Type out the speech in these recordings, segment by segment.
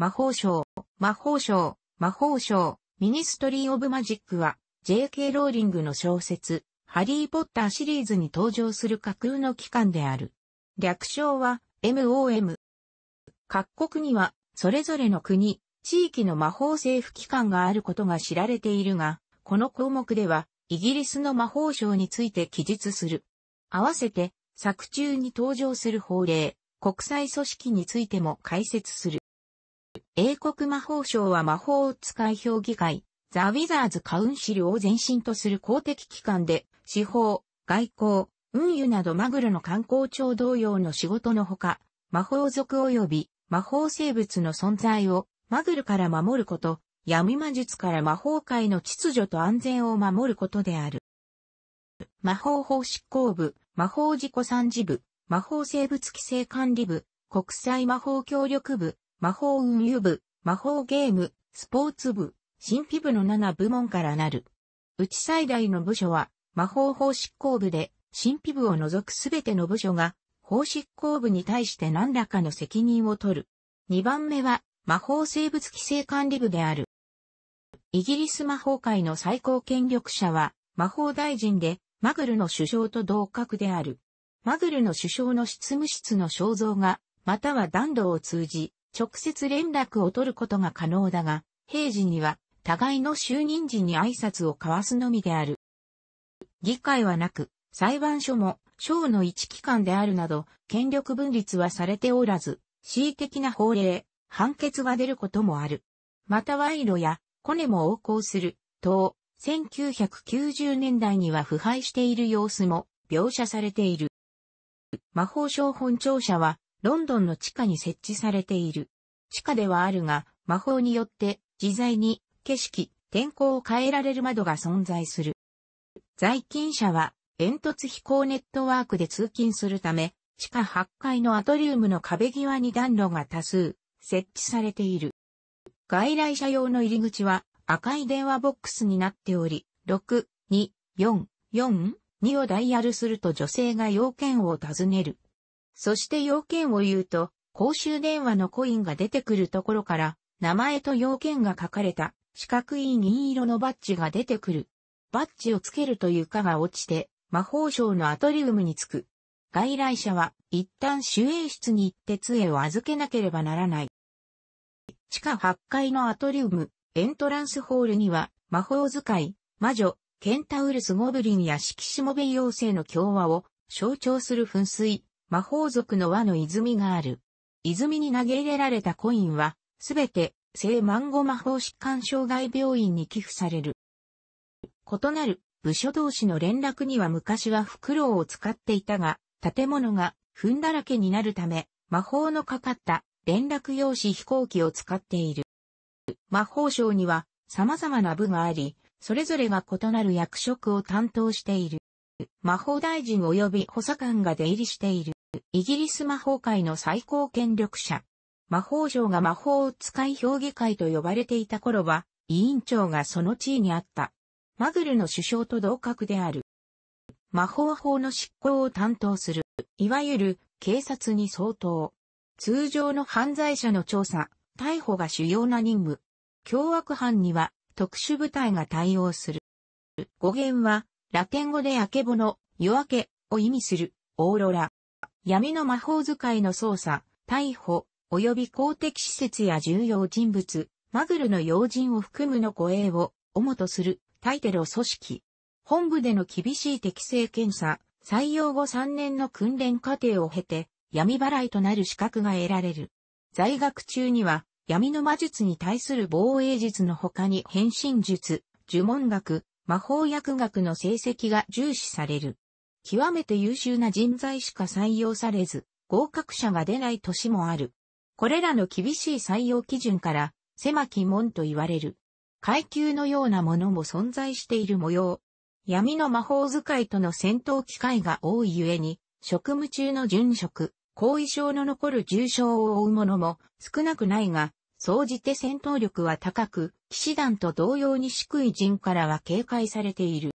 魔法省、魔法省、魔法省、ミニストリー・オブ・マジックは、J.K. ローリングの小説、ハリー・ポッターシリーズに登場する架空の機関である。略称は、MOM。各国には、それぞれの国、地域の魔法政府機関があることが知られているが、この項目では、イギリスの魔法省について記述する。合わせて、作中に登場する法令、国際組織についても解説する。英国魔法省は魔法を使い評議会、ザ・ウィザーズ・カウンシルを前身とする公的機関で、司法、外交、運輸などマグルの観光庁同様の仕事のほか、魔法族及び魔法生物の存在をマグルから守ること、闇魔術から魔法界の秩序と安全を守ることである。魔法法執行部、魔法事故参事部、魔法生物規制管理部、国際魔法協力部、魔法運輸部、魔法ゲーム、スポーツ部、神秘部の7部門からなる。うち最大の部署は、魔法法執行部で、神秘部を除くすべての部署が、法執行部に対して何らかの責任を取る。2番目は、魔法生物規制管理部である。イギリス魔法界の最高権力者は、魔法大臣で、マグルの首相と同格である。マグルの首相の執務室の肖像が、または弾道を通じ、直接連絡を取ることが可能だが、平時には互いの就任時に挨拶を交わすのみである。議会はなく、裁判所も省の一機関であるなど、権力分立はされておらず、恣意的な法令、判決が出ることもある。また賄賂や、コネも横行する、等、1990年代には腐敗している様子も描写されている。魔法省本庁舎はロンドンの地下に設置されている。地下ではあるが、魔法によって自在に景色、天候を変えられる窓が存在する。在勤者は煙突飛行ネットワークで通勤するため、地下8階のアトリウムの壁際に暖炉が多数設置されている。外来者用の入り口は赤い電話ボックスになっており、6、2、4、4、2をダイヤルすると女性が要件を尋ねる。そして要件を言うと、公衆電話のコインが出てくるところから、名前と要件が書かれた四角い銀色のバッジが出てくる。バッジをつけると床が落ちて、魔法省のアトリウムに着く。外来者は一旦守衛室に行って杖を預けなければならない。地下8階のアトリウム、エントランスホールには、魔法使い、魔女、ケンタウルスゴブリンや色紙モベ妖精の共和を象徴する噴水、魔法族の輪の泉がある。泉に投げ入れられたコインは、すべて、聖マンゴ魔法疾患障害病院に寄付される。異なる部署同士の連絡には昔はフクロウを使っていたが、建物が踏んだらけになるため、魔法のかかった連絡用紙飛行機を使っている。魔法省には様々な部があり、それぞれが異なる役職を担当している。魔法大臣及び補佐官が出入りしている。イギリス魔法界の最高権力者。魔法省が魔法を使い評議会と呼ばれていた頃は、委員長がその地位にあった。マグルの首相と同格である。魔法法の執行を担当する、いわゆる警察に相当。通常の犯罪者の調査、逮捕が主要な任務。凶悪犯には特殊部隊が対応する。語源は、ラテン語でアけボの、夜明けを意味する、オーロラ。闇の魔法使いの捜査、逮捕、及び公的施設や重要人物、マグルの要人を含むの護衛を主とする対テロ組織。本部での厳しい適正検査、採用後3年の訓練過程を経て、闇払いとなる資格が得られる。在学中には、闇の魔術に対する防衛術の他に変身術、呪文学、魔法薬学の成績が重視される。極めて優秀な人材しか採用されず、合格者が出ない年もある。これらの厳しい採用基準から、狭き門と言われる。階級のようなものも存在している模様。闇の魔法使いとの戦闘機会が多いゆえに、職務中の殉職、後遺症の残る重傷を負う者も少なくないが、総じて戦闘力は高く、騎士団と同様に低い陣からは警戒されている。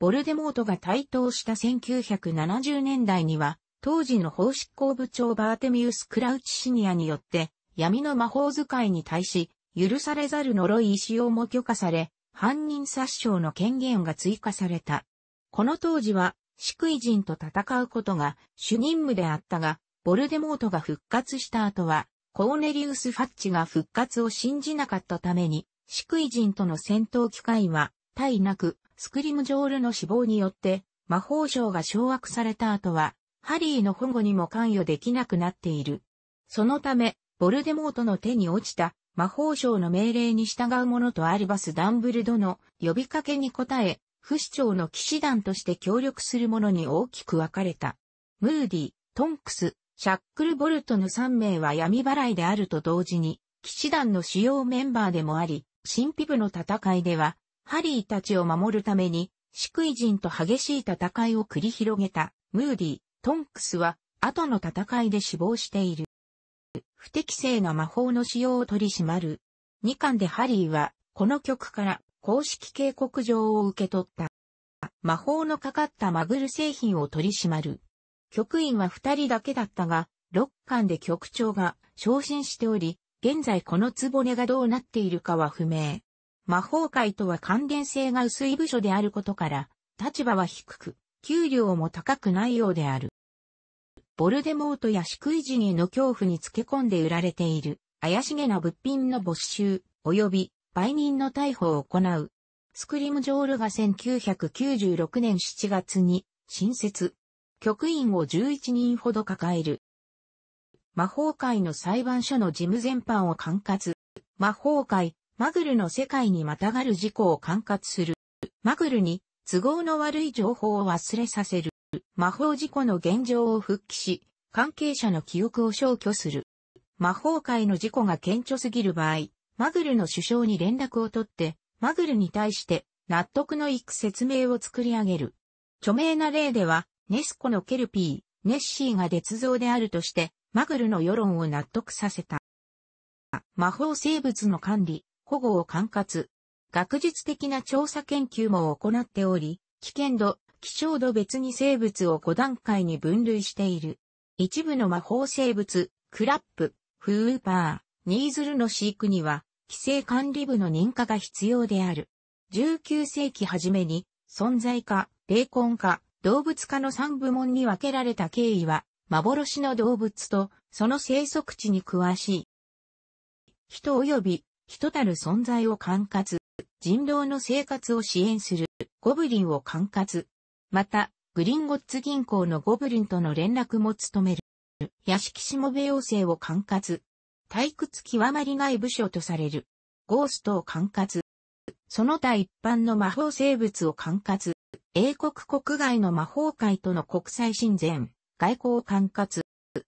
ボルデモートが台頭した1970年代には、当時の法執行部長バーテミウス・クラウチシニアによって、闇の魔法使いに対し、許されざる呪い使用も許可され、犯人殺傷の権限が追加された。この当時は、シクイ人と戦うことが主任務であったが、ボルデモートが復活した後は、コーネリウス・ファッチが復活を信じなかったために、シクイ人との戦闘機会は、対なく、スクリムジョールの死亡によって、魔法省が掌握された後は、ハリーの保護にも関与できなくなっている。そのため、ボルデモートの手に落ちた魔法省の命令に従う者とアルバス・ダンブルドの呼びかけに応え、不死鳥の騎士団として協力する者に大きく分かれた。ムーディ、トンクス、シャックル・ボルトの3名は闇払いであると同時に、騎士団の主要メンバーでもあり、神秘部の戦いでは、ハリーたちを守るために、シクイ人と激しい戦いを繰り広げた、ムーディ、トンクスは、後の戦いで死亡している。不適正な魔法の使用を取り締まる。2巻でハリーは、この曲から公式警告状を受け取った。魔法のかかったマグル製品を取り締まる。局員は2人だけだったが、6巻で局長が昇進しており、現在この壺根がどうなっているかは不明。魔法界とは関連性が薄い部署であることから、立場は低く、給料も高くないようである。ボルデモートや宿い人への恐怖につけ込んで売られている、怪しげな物品の没収、及び、売人の逮捕を行う。スクリムジョールが1996年7月に、新設。局員を11人ほど抱える。魔法界の裁判所の事務全般を管轄。魔法界、マグルの世界にまたがる事故を管轄する。マグルに都合の悪い情報を忘れさせる。魔法事故の現状を復帰し、関係者の記憶を消去する。魔法界の事故が顕著すぎる場合、マグルの首相に連絡を取って、マグルに対して納得のいく説明を作り上げる。著名な例では、ネスコのケルピー、ネッシーが捏造であるとして、マグルの世論を納得させた。魔法生物の管理、保護を管轄。学術的な調査研究も行っており、危険度、希少度別に生物を5段階に分類している。一部の魔法生物、クラップ、フーパー、ニーズルの飼育には、規制管理部の認可が必要である。19世紀初めに、存在化、霊魂化、動物化の3部門に分けられた経緯は、幻の動物と、その生息地に詳しい。人及び人たる存在を管轄、人狼の生活を支援する、ゴブリンを管轄。また、グリンゴッツ銀行のゴブリンとの連絡も務める。屋敷しもべ要請を管轄。退屈極まりない部署とされる。ゴーストを管轄。その他一般の魔法生物を管轄。英国国外の魔法界との国際親善、外交を管轄。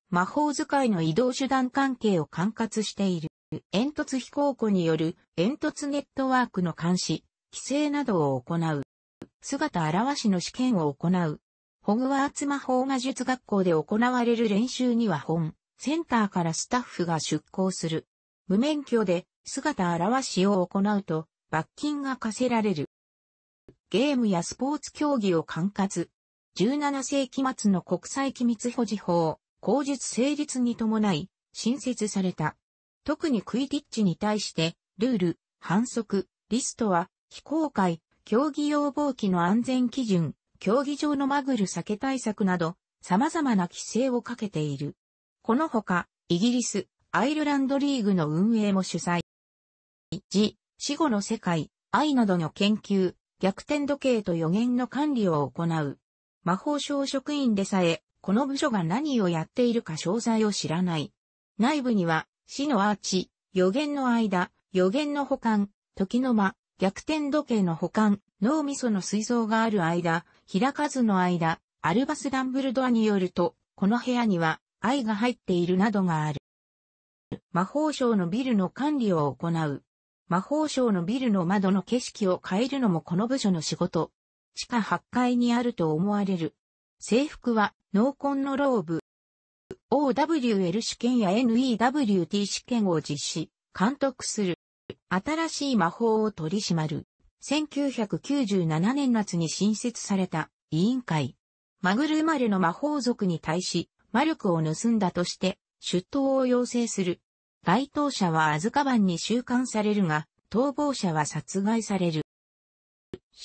魔法使いの移動手段関係を管轄している。煙突飛行庫による煙突ネットワークの監視、規制などを行う。姿表しの試験を行う。ホグワーツ魔法魔術学校で行われる練習には本、センターからスタッフが出向する。無免許で姿表しを行うと罰金が課せられる。ゲームやスポーツ競技を管轄。17世紀末の国際機密保持法、口述成立に伴い、新設された。特にクイディッチに対して、ルール、反則、リストは、非公開、競技用防機の安全基準、競技場のマグル酒対策など、様々な規制をかけている。このほか、イギリス、アイルランドリーグの運営も主催。時、死後の世界、愛などの研究、逆転時計と予言の管理を行う。魔法省職員でさえ、この部署が何をやっているか詳細を知らない。内部には、死のアーチ、予言の間、予言の保管、時の間、逆転時計の保管、脳みその水槽がある間、開かずの間、アルバス・ダンブルドアによると、この部屋には愛が入っているなどがある。魔法省のビルの管理を行う。魔法省のビルの窓の景色を変えるのもこの部署の仕事。地下8階にあると思われる。制服は濃紺のローブ。OWL 試験や NEWT 試験を実施、監督する。新しい魔法を取り締まる。1997年夏に新設された委員会。マグル生まれの魔法族に対し、魔力を盗んだとして、出頭を要請する。該当者はアズカバンに収監されるが、逃亡者は殺害される。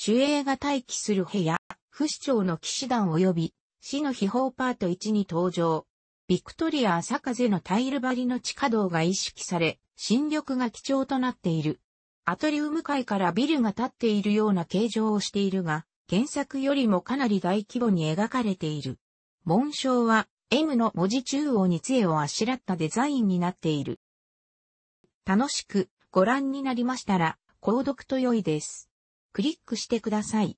守衛が待機する部屋、不死鳥の騎士団及び、死の秘宝パート1に登場。ビクトリア朝風のタイル張りの地下道が意識され、新緑が基調となっている。アトリウム界からビルが建っているような形状をしているが、原作よりもかなり大規模に描かれている。紋章は M の文字中央に杖をあしらったデザインになっている。楽しくご覧になりましたら、購読と良いです。クリックしてください。